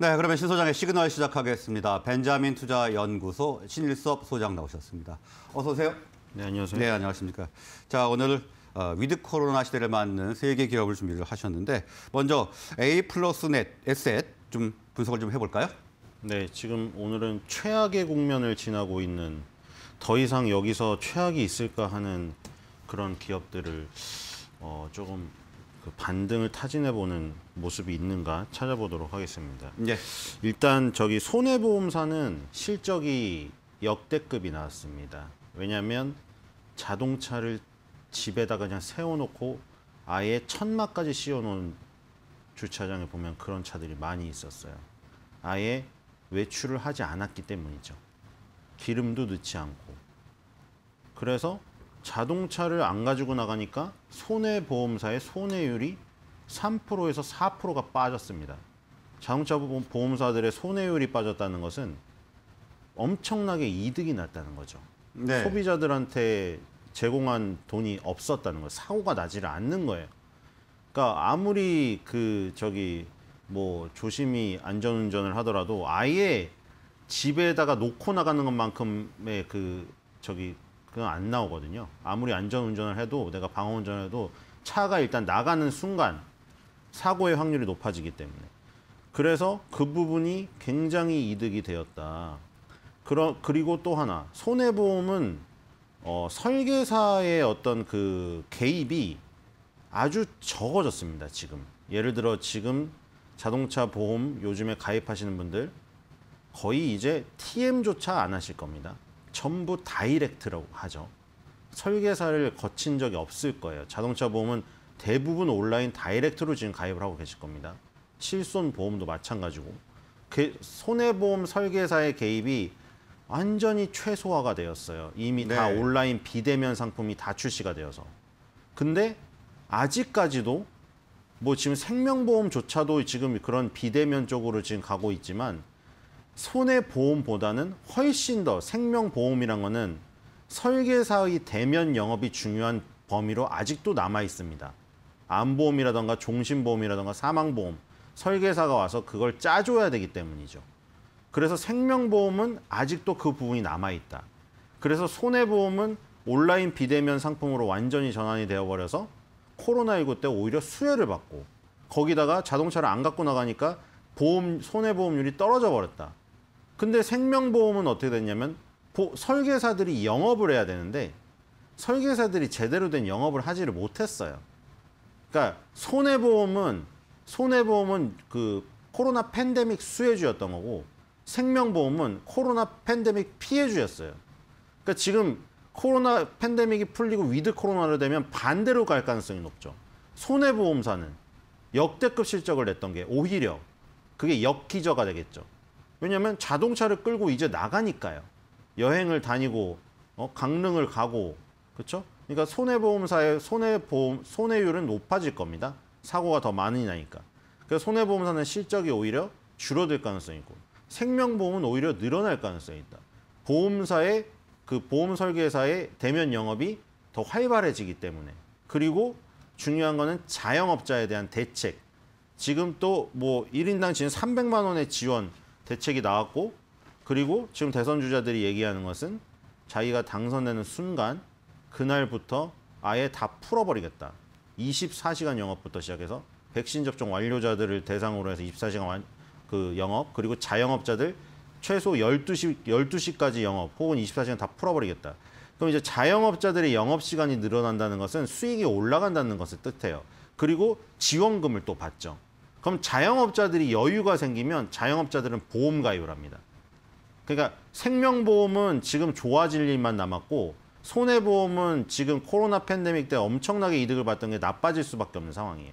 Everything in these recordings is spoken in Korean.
네, 그러면 신 소장의 시그널 시작하겠습니다. 벤자민 투자 연구소 신일섭 소장 나오셨습니다. 어서 오세요. 네, 안녕하세요. 네, 안녕하십니까. 자, 오늘 어, 위드 코로나 시대를 맞는 세계 기업을 준비를 하셨는데 먼저 A 플러스 넷 에셋 좀 분석을 좀 해볼까요? 네, 지금 오늘은 최악의 국면을 지나고 있는 더 이상 여기서 최악이 있을까 하는 그런 기업들을 어, 조금 그 반등을 타진해보는 모습이 있는가 찾아보도록 하겠습니다. 네. 일단 저기 손해보험사는 실적이 역대급이 나왔습니다. 왜냐하면 자동차를 집에다 그냥 세워놓고 아예 천막까지 씌워놓은 주차장에 보면 그런 차들이 많이 있었어요. 아예 외출을 하지 않았기 때문이죠. 기름도 넣지 않고. 그래서 자동차를 안 가지고 나가니까 손해보험사의 손해율이 3%에서 4%가 빠졌습니다. 자동차 보험사들의 손해율이 빠졌다는 것은 엄청나게 이득이 났다는 거죠. 네. 소비자들한테 제공한 돈이 없었다는 거예요. 사고가 나지를 않는 거예요. 그러니까 아무리 그 저기 뭐 조심히 안전운전을 하더라도 아예 집에다가 놓고 나가는 것만큼의 그 저기 그안 나오거든요. 아무리 안전운전을 해도 내가 방어운전을 해도 차가 일단 나가는 순간 사고의 확률이 높아지기 때문에 그래서 그 부분이 굉장히 이득이 되었다. 그러, 그리고 또 하나 손해보험은 어, 설계사의 어떤 그 개입이 아주 적어졌습니다. 지금 예를 들어 지금 자동차 보험 요즘에 가입하시는 분들 거의 이제 TM조차 안 하실 겁니다. 전부 다이렉트라고 하죠. 설계사를 거친 적이 없을 거예요. 자동차 보험은 대부분 온라인 다이렉트로 지금 가입을 하고 계실 겁니다. 실손 보험도 마찬가지고 그 손해보험 설계사의 개입이 완전히 최소화가 되었어요. 이미 네. 다 온라인 비대면 상품이 다 출시가 되어서. 근데 아직까지도 뭐 지금 생명보험조차도 지금 그런 비대면 쪽으로 지금 가고 있지만 손해보험보다는 훨씬 더 생명보험이란 거는 설계사의 대면 영업이 중요한 범위로 아직도 남아 있습니다. 암보험이라던가 종신보험이라던가 사망보험, 설계사가 와서 그걸 짜줘야 되기 때문이죠. 그래서 생명보험은 아직도 그 부분이 남아있다. 그래서 손해보험은 온라인 비대면 상품으로 완전히 전환이 되어버려서 코로나19 때 오히려 수혜를 받고 거기다가 자동차를 안 갖고 나가니까 보험, 손해보험률이 떨어져 버렸다. 근데 생명보험은 어떻게 됐냐면 보, 설계사들이 영업을 해야 되는데 설계사들이 제대로 된 영업을 하지를 못했어요. 그러니까 손해보험은 손해보험은 그 코로나 팬데믹 수혜주였던 거고 생명보험은 코로나 팬데믹 피해주였어요. 그러니까 지금 코로나 팬데믹이 풀리고 위드 코로나로 되면 반대로 갈 가능성이 높죠. 손해보험사는 역대급 실적을 냈던 게 오히려 그게 역기저가 되겠죠. 왜냐하면 자동차를 끌고 이제 나가니까요. 여행을 다니고 어, 강릉을 가고 그렇죠? 그러니까 손해보험사의 손해보험 손해율은 높아질 겁니다. 사고가 더 많이 나니까. 그래서 손해보험사는 실적이 오히려 줄어들 가능성이 있고 생명보험은 오히려 늘어날 가능성이 있다. 보험사의 그 보험 설계사의 대면 영업이 더 활발해지기 때문에 그리고 중요한 거는 자영업자에 대한 대책 지금 또 뭐 1인당 지금 300만 원의 지원 대책이 나왔고 그리고 지금 대선 주자들이 얘기하는 것은 자기가 당선되는 순간 그날부터 아예 다 풀어버리겠다. 24시간 영업부터 시작해서 백신 접종 완료자들을 대상으로 해서 24시간 그 영업 그리고 자영업자들 최소 12시 12시까지 영업 혹은 24시간 다 풀어버리겠다. 그럼 이제 자영업자들의 영업 시간이 늘어난다는 것은 수익이 올라간다는 것을 뜻해요. 그리고 지원금을 또 받죠. 그럼 자영업자들이 여유가 생기면 자영업자들은 보험 가입을 합니다. 그러니까 생명보험은 지금 좋아질 일만 남았고 손해보험은 지금 코로나 팬데믹 때 엄청나게 이득을 봤던 게 나빠질 수밖에 없는 상황이에요.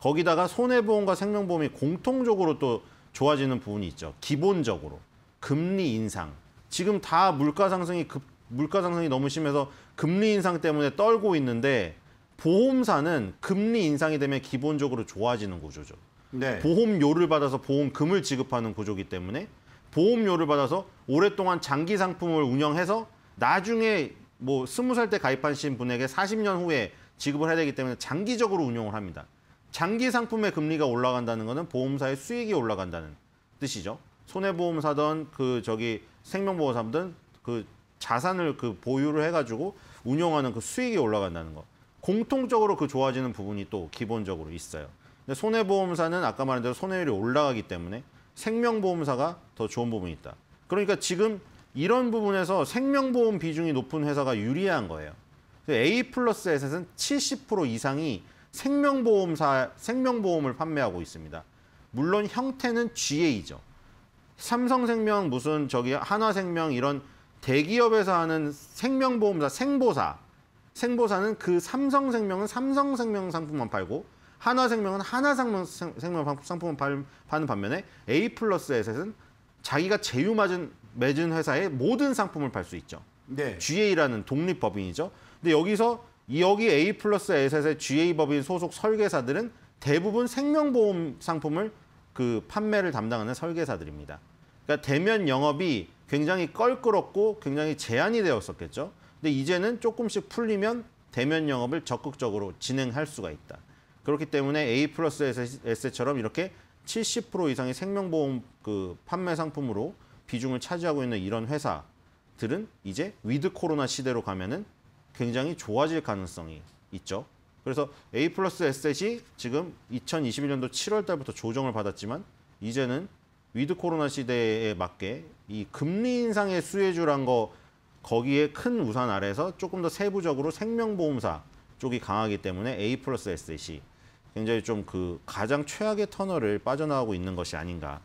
거기다가 손해보험과 생명보험이 공통적으로 또 좋아지는 부분이 있죠. 기본적으로 금리 인상. 지금 다 물가 상승이 급 물가 상승이 너무 심해서 금리 인상 때문에 떨고 있는데 보험사는 금리 인상이 되면 기본적으로 좋아지는 구조죠. 네. 보험료를 받아서 보험금을 지급하는 구조기 때문에 보험료를 받아서 오랫동안 장기 상품을 운영해서 나중에 뭐 스무 살 때 가입하신 분에게 사십 년 후에 지급을 해야 되기 때문에 장기적으로 운영을 합니다. 장기 상품의 금리가 올라간다는 것은 보험사의 수익이 올라간다는 뜻이죠. 손해보험사든 그 저기 생명보험사든 그 자산을 그 보유를 해가지고 운영하는 그 수익이 올라간다는 거. 공통적으로 그 좋아지는 부분이 또 기본적으로 있어요. 근데 손해보험사는 아까 말한 대로 손해율이 올라가기 때문에 생명보험사가 더 좋은 부분이 있다. 그러니까 지금 이런 부분에서 생명보험 비중이 높은 회사가 유리한 거예요. A 플러스 에셋은 70% 이상이 생명보험사, 생명보험을 판매하고 있습니다. 물론 형태는 GA죠. 삼성생명, 무슨 저기 한화생명 이런 대기업에서 하는 생명보험사, 생보사. 생보사는 그 삼성생명은 삼성생명 상품만 팔고 한화생명은 한화생명 생명 상품을 파는 반면에 A 플러스 에셋은 자기가 제휴 맞은 맺은 회사의 모든 상품을 팔 수 있죠. 네. GA라는 독립 법인이죠. 근데 여기서 여기 A 플러스 에셋의 GA 법인 소속 설계사들은 대부분 생명보험 상품을 그 판매를 담당하는 설계사들입니다. 그러니까 대면 영업이 굉장히 껄끄럽고 굉장히 제한이 되었었겠죠. 근데 이제는 조금씩 풀리면 대면 영업을 적극적으로 진행할 수가 있다. 그렇기 때문에 A 플러스 S처럼 이렇게 70% 이상의 생명보험 그 판매 상품으로 비중을 차지하고 있는 이런 회사들은 이제 위드 코로나 시대로 가면은 굉장히 좋아질 가능성이 있죠. 그래서 A 플러스 에셋이 지금 2021년도 7월 달부터 조정을 받았지만 이제는 위드 코로나 시대에 맞게 이 금리 인상의 수혜주란 거 거기에 큰 우산 아래서 조금 더 세부적으로 생명보험사 쪽이 강하기 때문에 A 플러스 에셋이 굉장히 좀 그 가장 최악의 터널을 빠져나가고 있는 것이 아닌가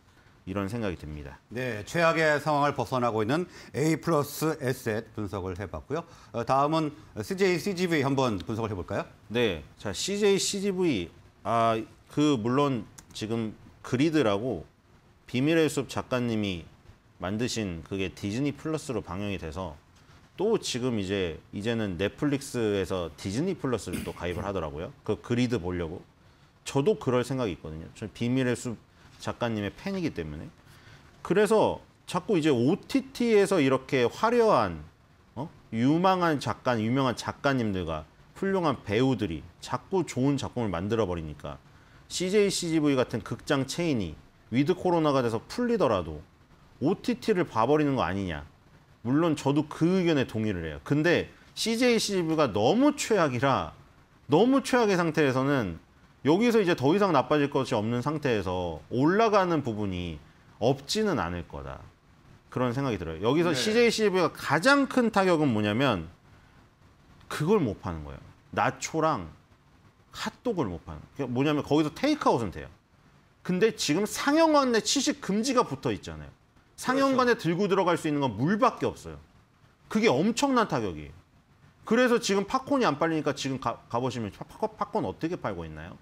이런 생각이 듭니다. 네, 최악의 상황을 벗어나고 있는 A 플러스 에셋 분석을 해봤고요. 어, 다음은 CJ CGV 한번 분석을 해볼까요? 네, 자 CJ CGV 아 그 물론 지금 그리드라고 비밀의 숲 작가님이 만드신 그게 디즈니 플러스로 방영이 돼서 또 지금 이제 이제는 넷플릭스에서 디즈니 플러스를 또 가입을 하더라고요. 그 그리드 보려고. 저도 그럴 생각이 있거든요. 저 비밀의 숲 작가님의 팬이기 때문에. 그래서 자꾸 이제 OTT에서 이렇게 화려한 어? 유망한 작가, 유명한 작가님들과 훌륭한 배우들이 자꾸 좋은 작품을 만들어 버리니까 CJ CGV 같은 극장 체인이 위드 코로나가 돼서 풀리더라도 OTT를 봐버리는 거 아니냐. 물론 저도 그 의견에 동의를 해요. 근데 CJ CGV가 너무 최악이라 너무 최악의 상태에서는 여기서 이제 더 이상 나빠질 것이 없는 상태에서 올라가는 부분이 없지는 않을 거다. 그런 생각이 들어요. 여기서 네. CJ c b 가 가장 큰 타격은 뭐냐면 그걸 못 파는 거예요. 나초랑 핫도그를 못 파는. 거예요. 그러니까 뭐냐면 거기서 테이크아웃은 돼요. 근데 지금 상영관내치식 금지가 붙어 있잖아요. 상영관에 그렇죠. 들고 들어갈 수 있는 건 물밖에 없어요. 그게 엄청난 타격이에요. 그래서 지금 팝콘이 안 팔리니까 지금 가, 가보시면 팝콘 어떻게 팔고 있나요?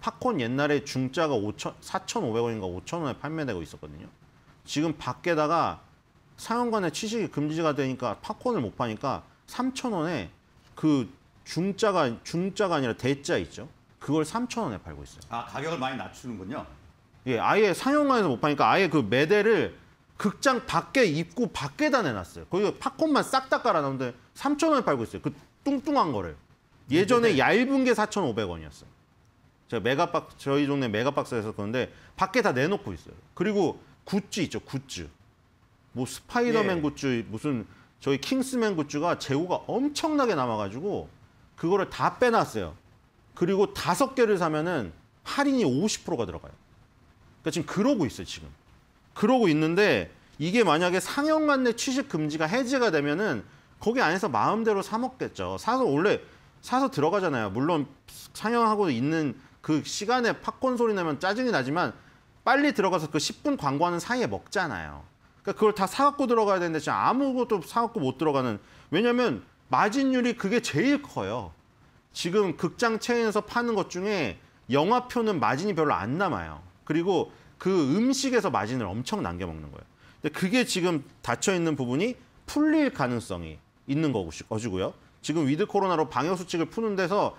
팝콘 옛날에 중짜가 5천, 4,500원인가 5,000원에 판매되고 있었거든요. 지금 밖에다가 상영관에 취식이 금지가 되니까 팝콘을 못 파니까 3,000원에 그 중짜가 중짜가 아니라 대짜 있죠. 그걸 3,000원에 팔고 있어요. 아, 가격을 많이 낮추는군요. 예, 아예 상영관에서 못 파니까 아예 그 매대를 극장 밖에 입구 밖에다 내놨어요. 거기 팝콘만 싹 다 깔아놨는데 3,000원에 팔고 있어요. 그 뚱뚱한 거를. 예전에 얇은 게 4,500원이었어요. 제가 메가박 저희 동네 메가박스에서 그런데 밖에 다 내놓고 있어요. 그리고 굿즈 있죠, 굿즈. 뭐 스파이더맨 예. 굿즈 무슨 저희 킹스맨 굿즈가 재고가 엄청나게 남아가지고 그거를 다 빼놨어요. 그리고 다섯 개를 사면은 할인이 50%가 들어가요. 그러니까 지금 그러고 있어요, 지금. 그러고 있는데 이게 만약에 상영관내 취식 금지가 해제가 되면은 거기 안에서 마음대로 사 먹겠죠. 사서 원래 사서 들어가잖아요. 물론 상영하고 있는 그 시간에 팝콘 소리 나면 짜증이 나지만 빨리 들어가서 그 10분 광고하는 사이에 먹잖아요. 그러니까 그걸 다 사갖고 들어가야 되는데 진짜 아무것도 사갖고 못 들어가는 왜냐면 마진율이 그게 제일 커요. 지금 극장 체인에서 파는 것 중에 영화표는 마진이 별로 안 남아요. 그리고 그 음식에서 마진을 엄청 남겨먹는 거예요. 근데 그게 지금 닫혀있는 부분이 풀릴 가능성이 있는 거고요. 지금 위드 코로나로 방역수칙을 푸는 데서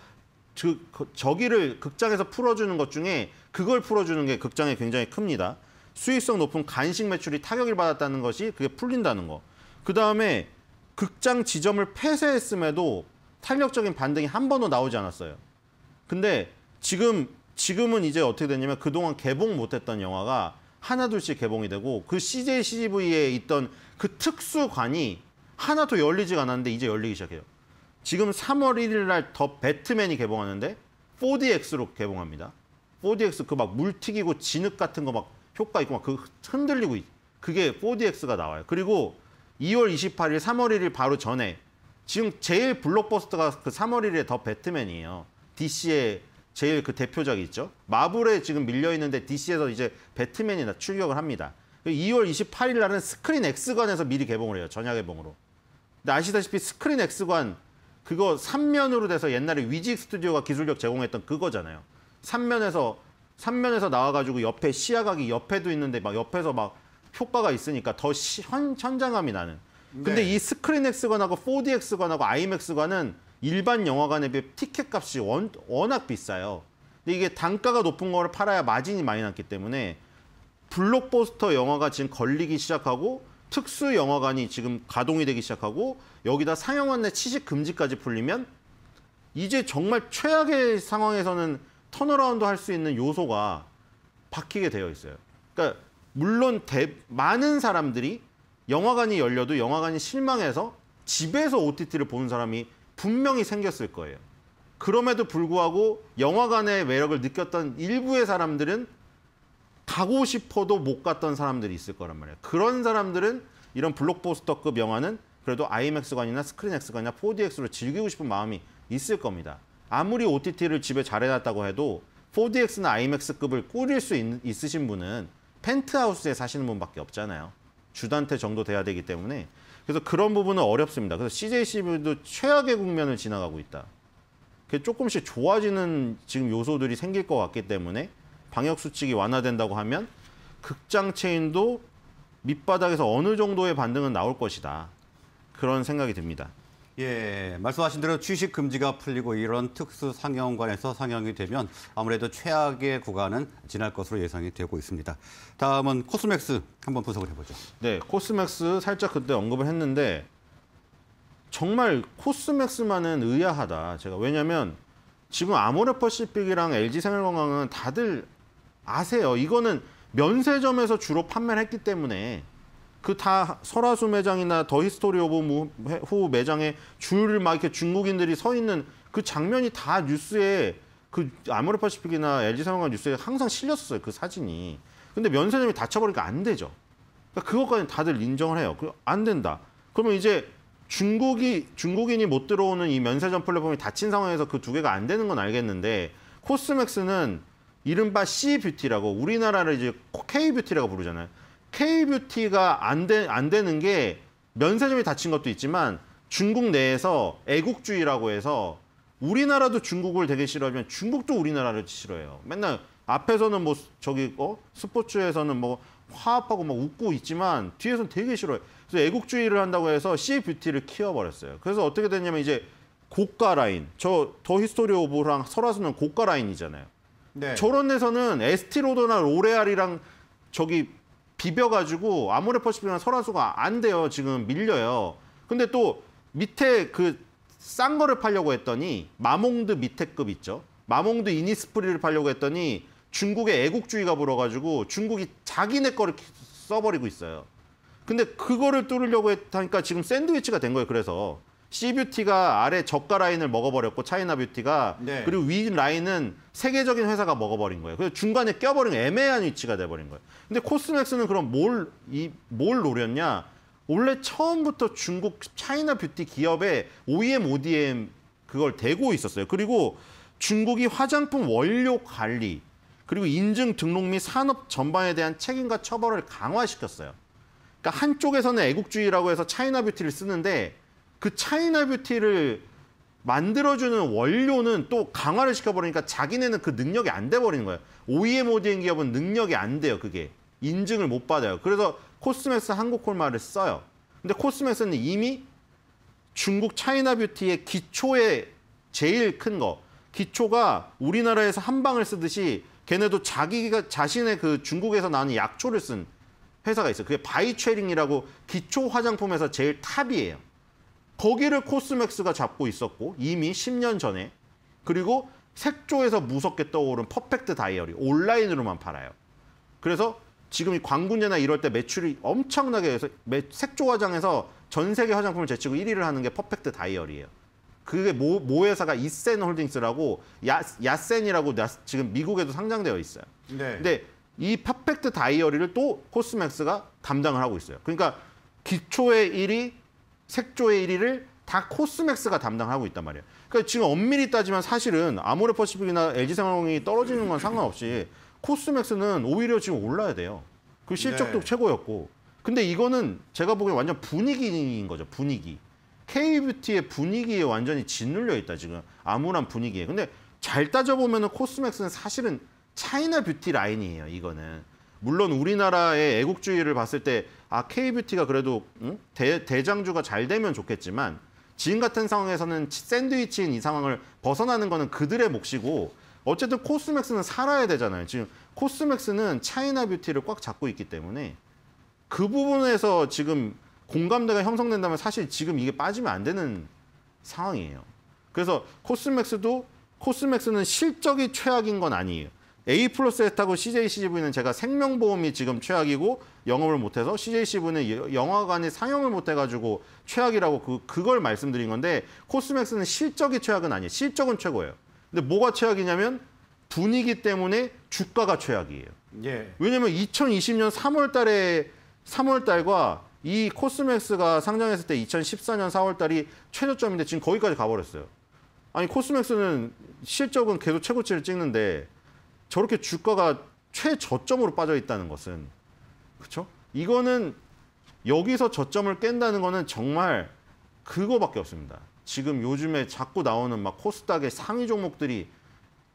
즉 저기를 극장에서 풀어주는 것 중에 그걸 풀어주는 게 극장에 굉장히 큽니다. 수익성 높은 간식 매출이 타격을 받았다는 것이 그게 풀린다는 거. 그 다음에 극장 지점을 폐쇄했음에도 탄력적인 반등이 한 번도 나오지 않았어요. 근데 지금 지금은 이제 어떻게 되냐면 그동안 개봉 못했던 영화가 하나둘씩 개봉이 되고 그 CJ CGV에 있던 그 특수관이 하나도 열리지가 않았는데 이제 열리기 시작해요. 지금 3월 1일 날 더 배트맨이 개봉하는데 4DX로 개봉합니다. 4DX 그 막 물 튀기고 진흙 같은 거 막 효과 있고 막 그 흔들리고 있, 그게 4DX가 나와요. 그리고 2월 28일, 3월 1일 바로 전에 지금 제일 블록버스터가 그 3월 1일에 더 배트맨이에요. DC의 제일 그 대표작이 있죠. 마블에 지금 밀려 있는데 DC에서 이제 배트맨이 나 출격을 합니다. 2월 그 28일 날은 스크린 X관에서 미리 개봉을 해요. 전야 개봉으로. 근데 아시다시피 스크린 X관 그거 3면으로 돼서 옛날에 위직 스튜디오가 기술력 제공했던 그거잖아요. 3면에서 3면에서 나와가지고 옆에 시야각이 옆에도 있는데 막 옆에서 막 효과가 있으니까 더 시, 현, 현장감이 나는. 근데 네. 이 스크린엑스관하고 4DX관하고 IMAX관은 일반 영화관에 비해 티켓 값이 원, 워낙 비싸요. 근데 이게 단가가 높은 거를 팔아야 마진이 많이 났기 때문에 블록버스터 영화가 지금 걸리기 시작하고 특수 영화관이 지금 가동이 되기 시작하고 여기다 상영관 내 취식 금지까지 풀리면 이제 정말 최악의 상황에서는 턴어라운드 할 수 있는 요소가 바뀌게 되어 있어요. 그러니까 물론 대, 많은 사람들이 영화관이 열려도 영화관이 실망해서 집에서 OTT를 보는 사람이 분명히 생겼을 거예요. 그럼에도 불구하고 영화관의 매력을 느꼈던 일부의 사람들은 가고 싶어도 못 갔던 사람들이 있을 거란 말이에요. 그런 사람들은 이런 블록버스터급 영화는 그래도 IMAX관이나 스크린X관이나 4DX로 즐기고 싶은 마음이 있을 겁니다. 아무리 OTT를 집에 잘 해놨다고 해도 4DX나 IMAX급을 꾸릴 수 있, 으신 분은 펜트하우스에 사시는 분밖에 없잖아요. 주단태 정도 돼야 되기 때문에 그래서 그런 부분은 어렵습니다. 그래서 CJCV도 최악의 국면을 지나가고 있다. 조금씩 좋아지는 지금 요소들이 생길 것 같기 때문에 방역 수칙이 완화된다고 하면 극장 체인도 밑바닥에서 어느 정도의 반등은 나올 것이다. 그런 생각이 듭니다. 예, 말씀하신 대로 취식 금지가 풀리고 이런 특수 상영관에서 상영이 되면 아무래도 최악의 구간은 지날 것으로 예상이 되고 있습니다. 다음은 코스맥스 한번 분석을 해보죠. 네, 코스맥스 살짝 그때 언급을 했는데 정말 코스맥스만은 의아하다. 제가 왜냐하면 지금 아모레퍼시픽이랑 LG생활건강은 다들 아세요. 이거는 면세점에서 주로 판매를 했기 때문에 그 다 설화수 매장이나 더 히스토리 오브 후 매장에 줄을 막 이렇게 중국인들이 서 있는 그 장면이 다 뉴스에 그 아모레퍼시픽이나 LG 상황관 뉴스에 항상 실렸었어요. 그 사진이. 근데 면세점이 닫혀버리니까 안 되죠. 그러니까 그것까지 다들 인정을 해요. 그 안 된다. 그러면 이제 중국이 중국인이 못 들어오는 이 면세점 플랫폼이 닫힌 상황에서 그 두 개가 안 되는 건 알겠는데 코스맥스는 이른바 C뷰티라고 우리나라를 이제 K뷰티라고 부르잖아요. K뷰티가 안, 되, 안 되는 게 면세점이 닫힌 것도 있지만 중국 내에서 애국주의라고 해서 우리나라도 중국을 되게 싫어하면 중국도 우리나라를 싫어해요. 맨날 앞에서는 뭐 저기 어 스포츠에서는 뭐 화합하고 막 웃고 있지만 뒤에서는 되게 싫어요. 그래서 애국주의를 한다고 해서 C 뷰티를 키워버렸어요. 그래서 어떻게 됐냐면 이제 고가 라인, 저 더 히스토리 오브랑 설화수는 고가 라인이잖아요. 네. 저런 데서는 에스티로더나 로레알이랑 저기 비벼가지고 아모레퍼시픽이나 설화수가 안 돼요. 지금 밀려요. 근데 또 밑에 그 싼 거를 팔려고 했더니 마몽드 밑에급 있죠. 마몽드 이니스프리를 팔려고 했더니 중국의 애국주의가 불어가지고 중국이 자기네 거를 써버리고 있어요. 근데 그거를 뚫으려고 했다니까 지금 샌드위치가 된 거예요. 그래서 C뷰티가 아래 저가 라인을 먹어버렸고 차이나 뷰티가 네. 그리고 위 라인은 세계적인 회사가 먹어버린 거예요. 그래서 중간에 껴버린 애매한 위치가 돼버린 거예요. 근데 코스맥스는 그럼 뭘, 이, 뭘 노렸냐? 원래 처음부터 중국 차이나 뷰티 기업의 OEM, ODM 그걸 대고 있었어요. 그리고 중국이 화장품 원료 관리 그리고 인증 등록 및 산업 전반에 대한 책임과 처벌을 강화시켰어요. 그러니까 한쪽에서는 애국주의라고 해서 차이나 뷰티를 쓰는데 그 차이나 뷰티를 만들어주는 원료는 또 강화를 시켜버리니까 자기네는 그 능력이 안 돼버리는 거예요. OEM, o 디엔 e 기업은 능력이 안 돼요, 그게. 인증을 못 받아요. 그래서 코스메스 한국콜마를 써요. 근데 코스메스는 이미 중국 차이나 뷰티의 기초에 제일 큰 거. 기초가 우리나라에서 한 방을 쓰듯이 걔네도 자기가 자신의 그 중국에서 나오는 약초를 쓴 회사가 있어요. 그게 바이쉐링이라고 기초 화장품에서 제일 탑이에요. 거기를 코스맥스가 잡고 있었고 이미 10년 전에 그리고 색조에서 무섭게 떠오른 퍼펙트 다이어리 온라인으로만 팔아요. 그래서 지금 이 광군제나 이럴 때 매출이 엄청나게 해서 색조 화장에서 전 세계 화장품을 제치고 1위를 하는 게 퍼펙트 다이어리예요. 그게 모, 모 회사가 이센 홀딩스라고 야, 야센이라고 야, 지금 미국에도 상장되어 있어요. 네. 근데 이 퍼펙트 다이어리를 또 코스맥스가 담당을 하고 있어요. 그러니까 기초의 1위, 색조의 1위를 다 코스맥스가 담당하고 있단 말이에요. 그러니까 지금 엄밀히 따지면 사실은 아모레퍼시픽이나 LG생활공이 떨어지는 건 상관없이 코스맥스는 오히려 지금 올라야 돼요. 그 실적도 네. 최고였고. 근데 이거는 제가 보기엔 완전 분위기인 거죠. 분위기. K뷰티의 분위기에 완전히 짓눌려 있다 지금. 암울한 분위기에. 근데 잘 따져보면 코스맥스는 사실은 차이나 뷰티 라인이에요. 이거는. 물론 우리나라의 애국주의를 봤을 때 아, K뷰티가 그래도 응? 대, 대장주가 잘 되면 좋겠지만 지금 같은 상황에서는 샌드위치인 이 상황을 벗어나는 거는 그들의 몫이고 어쨌든 코스맥스는 살아야 되잖아요. 지금 코스맥스는 차이나 뷰티를 꽉 잡고 있기 때문에 그 부분에서 지금 공감대가 형성된다면 사실 지금 이게 빠지면 안 되는 상황이에요. 그래서 코스맥스도 코스맥스는 실적이 최악인 건 아니에요. A 플러스 세타고 CJCV는 g 제가 생명보험이 지금 최악이고 영업을 못해서 CJCV는 g 영화관에 상영을 못해가지고 최악이라고 그, 그걸 말씀드린 건데 코스맥스는 실적이 최악은 아니에요. 실적은 최고예요. 근데 뭐가 최악이냐면 분위기 때문에 주가가 최악이에요. 예. 왜냐면 2020년 3월 달에 3월 달과 이 코스맥스가 상장했을 때 2014년 4월 달이 최저점인데 지금 거기까지 가버렸어요. 아니 코스맥스는 실적은 계속 최고치를 찍는데 저렇게 주가가 최저점으로 빠져 있다는 것은 그렇죠? 이거는 여기서 저점을 깬다는 거는 정말 그거밖에 없습니다. 지금 요즘에 자꾸 나오는 막 코스닥의 상위 종목들이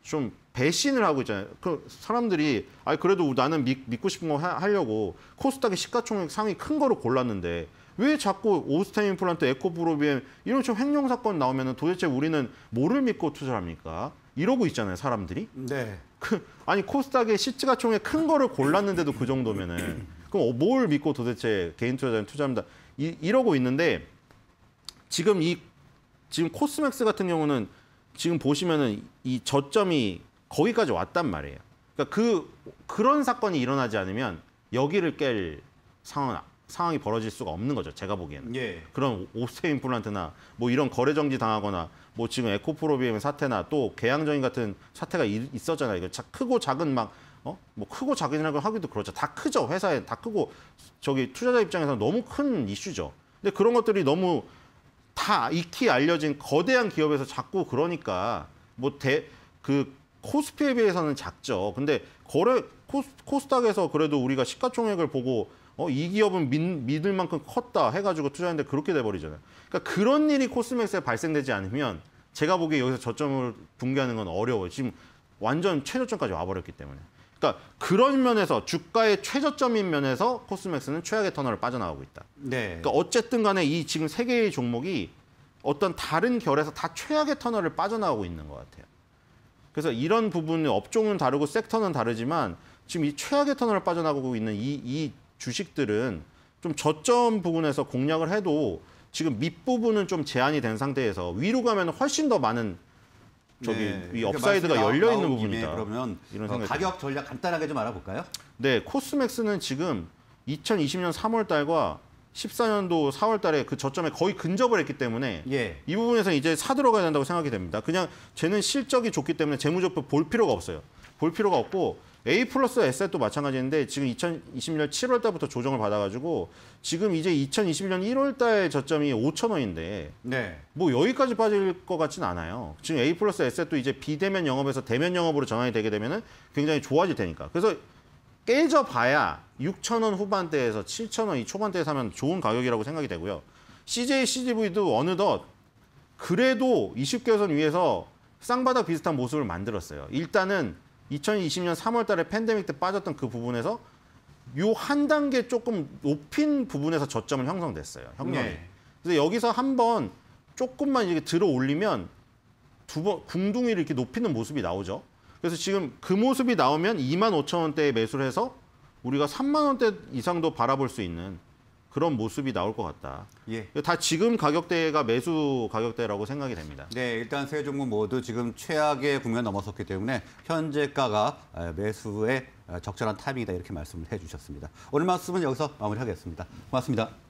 좀 배신을 하고 있잖아요. 그 사람들이 아 그래도 나는 믿, 믿고 싶은 거 하, 려고 코스닥의 시가총액 상위 큰 거로 골랐는데 왜 자꾸 오스템 임플란트, 에코브로비엠 이런 식으로 횡령 사건 나오면 도대체 우리는 뭐를 믿고 투자합니까? 이러고 있잖아요, 사람들이. 네. 그, 아니 코스닥의 시가가 총에큰 거를 골랐는데도 그 정도면은 그럼 어, 뭘 믿고 도대체 개인 투자자는 투자합니다. 이, 이러고 있는데 지금 이 지금 코스맥스 같은 경우는 지금 보시면은 이 저점이 거기까지 왔단 말이에요. 그러니까 그 그런 사건이 일어나지 않으면 여기를 깰 상황은 상황이 벌어질 수가 없는 거죠. 제가 보기에는. 예. 그런 오스테 임플란트나 뭐 이런 거래 정지 당하거나 뭐 지금 에코프로비엠 사태나 또 개양정인 같은 사태가 있었잖아요. 이거 크고 작은 막 어? 뭐 크고 작은이라고 하기도 그렇죠. 다 크죠. 회사에 다 크고 저기 투자자 입장에서는 너무 큰 이슈죠. 근데 그런 것들이 너무 다 익히 알려진 거대한 기업에서 자꾸 그러니까 뭐 대 그 코스피에 비해서는 작죠. 근데 거래 코스, 코스닥에서 그래도 우리가 시가총액을 보고 어, 이 기업은 믿, 을 만큼 컸다 해가지고 투자했는데 그렇게 돼버리잖아요. 그러니까 그런 일이 코스맥스에 발생되지 않으면 제가 보기에 여기서 저점을 붕괴하는 건 어려워요. 지금 완전 최저점까지 와버렸기 때문에. 그러니까 그런 면에서 주가의 최저점인 면에서 코스맥스는 최악의 터널을 빠져나가고 있다. 네. 그러니까 어쨌든 간에 이 지금 세 개의 종목이 어떤 다른 결에서 다 최악의 터널을 빠져나가고 있는 것 같아요. 그래서 이런 부분은 업종은 다르고 섹터는 다르지만 지금 이 최악의 터널을 빠져나가고 있는 이, 이 주식들은 좀 저점 부분에서 공략을 해도 지금 밑부분은 좀 제한이 된 상태에서 위로 가면 훨씬 더 많은 저기 네. 이 업사이드가 열려 있는 부분이다. 그러면 이런 어, 가격 전략 간단하게 좀 알아볼까요? 네, 코스맥스는 지금 2020년 3월 달과 14년도 4월 달에 그 저점에 거의 근접을 했기 때문에 예. 이 부분에서 이제 사들어가야 된다고 생각이 됩니다. 그냥 쟤는 실적이 좋기 때문에 재무제표 볼 필요가 없어요. 볼 필요가 없고 A 플러스 에셋도 마찬가지인데 지금 2 0 2 0년 7월 달부터 조정을 받아가지고 지금 이제 2021년 1월 달 저점이 5천 원인데 네. 뭐 여기까지 빠질 것 같진 않아요. 지금 A 플러스 에셋도 이제 비대면 영업에서 대면 영업으로 전환이 되게 되면은 굉장히 좋아질 테니까. 그래서 깨져봐야 6천 원 후반대에서 7천 원이 초반대에 사면 좋은 가격이라고 생각이 되고요. CJ CGV도 어느덧 그래도 20개선 위에서 쌍바닥 비슷한 모습을 만들었어요. 일단은 2020년 3월 달에 팬데믹 때 빠졌던 그 부분에서 요 한 단계 조금 높인 부분에서 저점은 형성됐어요. 형성이. 네. 그래서 여기서 한번 조금만 이렇게 들어 올리면 두 번 궁둥이를 이렇게 높이는 모습이 나오죠. 그래서 지금 그 모습이 나오면 2만 5천 원대에 매수를 해서 우리가 3만 원대 이상도 바라볼 수 있는 그런 모습이 나올 것 같다. 예. 다 지금 가격대가 매수 가격대라고 생각이 됩니다. 네, 일단 세 종목 모두 지금 최악의 국면 넘어섰기 때문에 현재가가 아, 매수에 아, 적절한 타이밍이다 이렇게 말씀을 해주셨습니다. 오늘 말씀은 여기서 마무리하겠습니다. 고맙습니다.